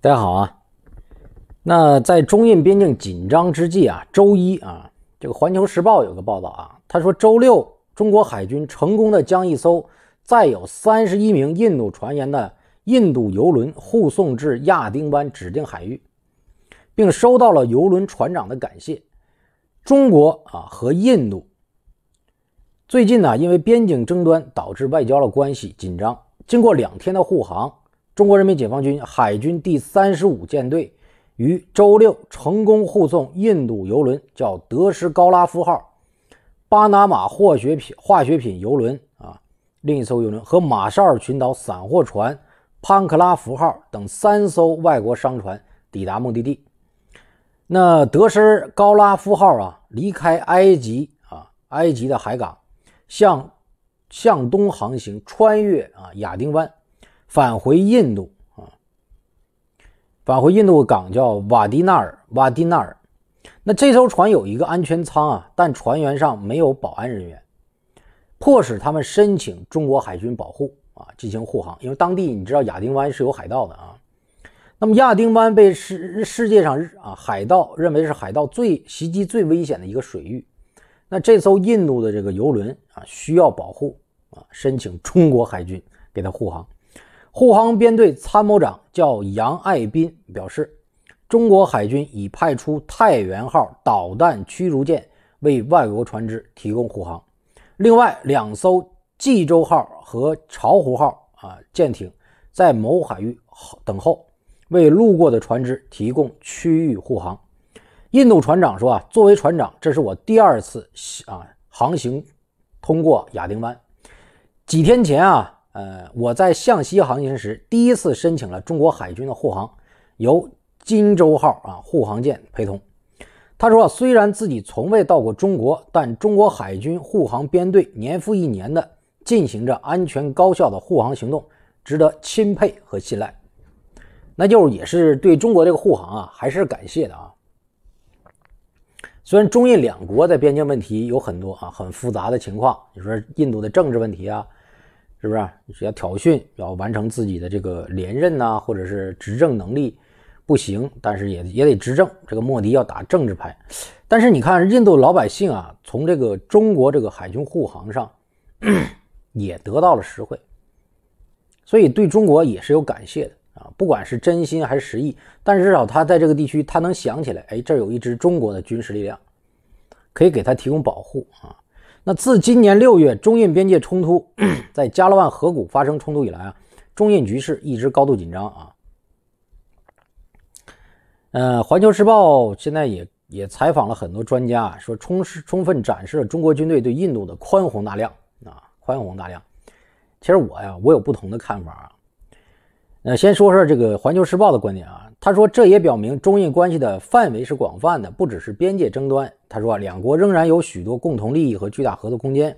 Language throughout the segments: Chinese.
大家好啊！那在中印边境紧张之际啊，周一啊，这个《环球时报》有个报道啊，他说，周六中国海军成功的将一艘载有三十一名印度船员的印度游轮护送至亚丁湾指定海域，并收到了游轮船长的感谢。中国啊和印度最近呢，因为边境争端导致外交的关系紧张，经过两天的护航。中国人民解放军海军第三十五舰队于周六成功护送印度油轮叫德什高拉夫号、巴拿马货学品化学品油轮啊，另一艘油轮和马绍尔群岛散货船潘克拉夫号等三艘外国商船抵达目的地。那德什高拉夫号啊，离开埃及啊，埃及的海港向向东航行，穿越啊亚丁湾。返回印度啊，返回印度港叫瓦迪纳尔，瓦迪纳尔。那这艘船有一个安全舱啊，但船员上没有保安人员，迫使他们申请中国海军保护啊，进行护航。因为当地你知道亚丁湾是有海盗的啊，那么亚丁湾被世世界上啊海盗认为是海盗最袭击最危险的一个水域。那这艘印度的这个游轮啊需要保护啊，申请中国海军给他护航。护航编队参谋长叫杨爱斌表示，中国海军已派出太原号导弹驱逐舰为外国船只提供护航，另外两艘济州号和巢湖号啊舰艇在某海域等候，为路过的船只提供区域护航。印度船长说啊，作为船长，这是我第二次啊航行通过亚丁湾。几天前啊。呃，我在向西航行时，第一次申请了中国海军的护航，由金州号啊护航舰陪同。他说，虽然自己从未到过中国，但中国海军护航编队年复一年的进行着安全高效的护航行动，值得钦佩和信赖。那就也是对中国这个护航啊，还是感谢的啊。虽然中印两国在边境问题有很多啊很复杂的情况，你说印度的政治问题啊。是不是？你要挑衅，要完成自己的这个连任呐，或者是执政能力不行，但是也也得执政。这个莫迪要打政治牌，但是你看印度老百姓啊，从这个中国这个海军护航上也得到了实惠，所以对中国也是有感谢的啊。不管是真心还是实意，但至少他在这个地区，他能想起来，哎，这有一支中国的军事力量，可以给他提供保护啊。那自今年六月中印边界冲突在加勒万河谷发生冲突以来啊，中印局势一直高度紧张啊。呃，《环球时报》现在也也采访了很多专家，说充充分展示了中国军队对印度的宽宏大量啊，宽宏大量。其实我呀，我有不同的看法啊。呃，先说说这个《环球时报》的观点啊。他说：“这也表明中印关系的范围是广泛的，不只是边界争端。”他说：“啊，两国仍然有许多共同利益和巨大合作空间。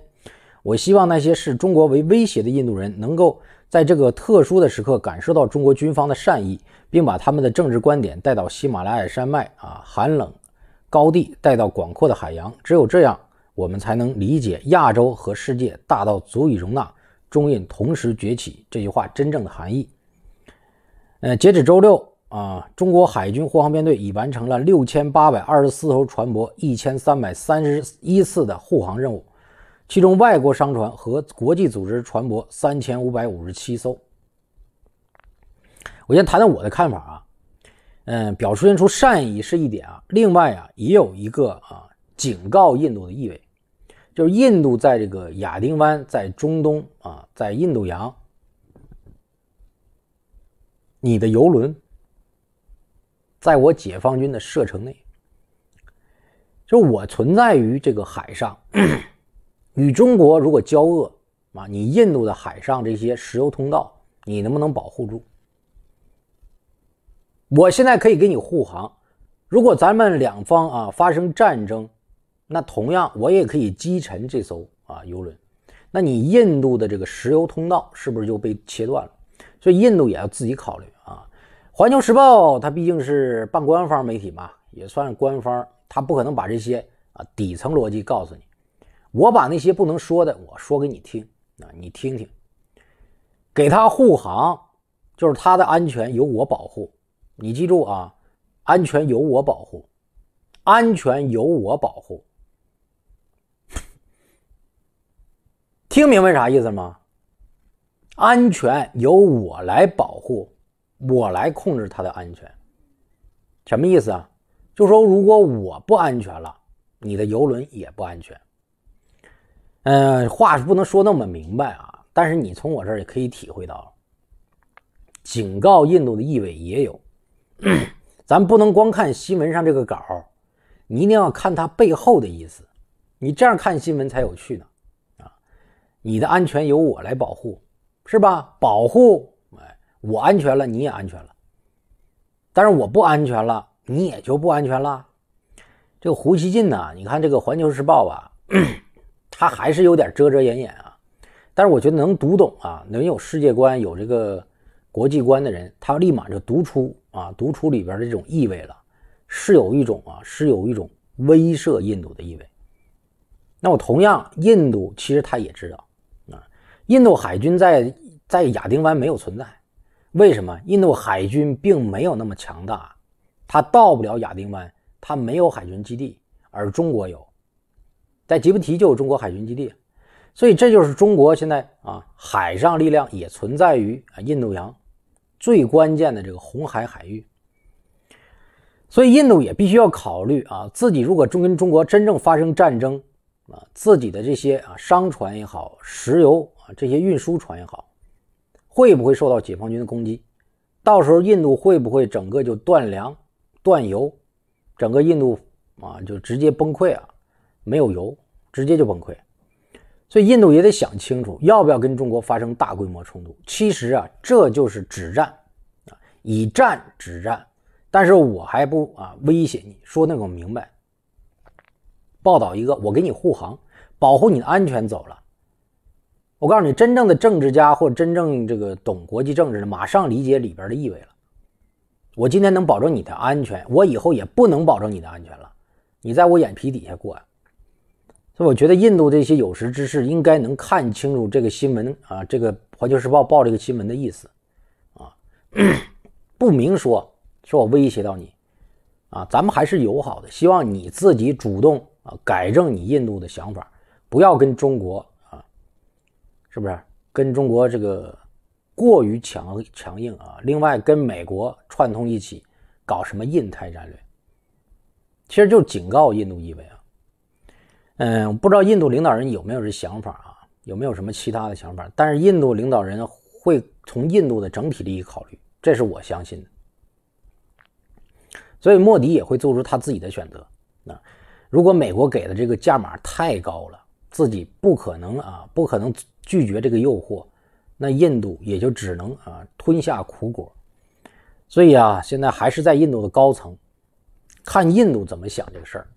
我希望那些视中国为威胁的印度人能够在这个特殊的时刻感受到中国军方的善意，并把他们的政治观点带到喜马拉雅山脉啊寒冷高地，带到广阔的海洋。只有这样，我们才能理解‘亚洲和世界大到足以容纳中印同时崛起’这句话真正的含义。”呃，截止周六。啊！中国海军护航编队已完成了六千八百二十四艘船舶、一千三百三十一次的护航任务，其中外国商船和国际组织船舶三千五百五十七艘。我先谈谈我的看法啊，嗯，表现出善意是一点啊，另外啊，也有一个啊警告印度的意味，就是印度在这个亚丁湾、在中东啊、在印度洋，你的游轮。在我解放军的射程内，就我存在于这个海上，与中国如果交恶啊，你印度的海上这些石油通道，你能不能保护住？我现在可以给你护航，如果咱们两方啊发生战争，那同样我也可以击沉这艘啊游轮，那你印度的这个石油通道是不是就被切断了？所以印度也要自己考虑。环球时报，它毕竟是半官方媒体嘛，也算官方，它不可能把这些啊底层逻辑告诉你。我把那些不能说的，我说给你听啊，你听听。给他护航，就是他的安全由我保护。你记住啊，安全由我保护，安全由我保护，听明白啥意思吗？安全由我来保护。我来控制它的安全，什么意思啊？就说如果我不安全了，你的游轮也不安全。嗯，话是不能说那么明白啊，但是你从我这儿也可以体会到，警告印度的意味也有。咱不能光看新闻上这个稿，你一定要看它背后的意思，你这样看新闻才有趣呢。啊，你的安全由我来保护，是吧？保护。我安全了，你也安全了。但是我不安全了，你也就不安全了。这个胡锡进呢？你看这个《环球时报》啊，他还是有点遮遮掩掩啊。但是我觉得能读懂啊，能有世界观、有这个国际观的人，他立马就读出啊，读出里边的这种意味了。是有一种啊，是有一种威慑印度的意味。那我同样，印度其实他也知道啊，印度海军在在亚丁湾没有存在。为什么印度海军并没有那么强大？它到不了亚丁湾，它没有海军基地，而中国有，在吉布提就有中国海军基地，所以这就是中国现在啊海上力量也存在于啊印度洋，最关键的这个红海海域，所以印度也必须要考虑啊自己如果中跟中国真正发生战争，啊自己的这些啊商船也好，石油啊这些运输船也好。会不会受到解放军的攻击？到时候印度会不会整个就断粮、断油，整个印度啊就直接崩溃啊？没有油，直接就崩溃。所以印度也得想清楚，要不要跟中国发生大规模冲突？其实啊，这就是止战啊，以战止战。但是我还不啊威胁你，说那个明白。报道一个，我给你护航，保护你的安全走了。我告诉你，真正的政治家或真正这个懂国际政治的，马上理解里边的意味了。我今天能保证你的安全，我以后也不能保证你的安全了。你在我眼皮底下过啊！所以我觉得印度这些有识之士应该能看清楚这个新闻啊，这个《环球时报》报这个新闻的意思啊，不明说说我威胁到你啊，咱们还是友好的，希望你自己主动啊改正你印度的想法，不要跟中国。是不是跟中国这个过于强强硬啊？另外跟美国串通一起搞什么印太战略，其实就警告印度意味啊。嗯，不知道印度领导人有没有这想法啊，有没有什么其他的想法？但是印度领导人会从印度的整体利益考虑，这是我相信的。所以莫迪也会做出他自己的选择。那如果美国给的这个价码太高了，自己不可能啊，不可能。拒绝这个诱惑，那印度也就只能啊吞下苦果。所以啊，现在还是在印度的高层看印度怎么想这个事儿。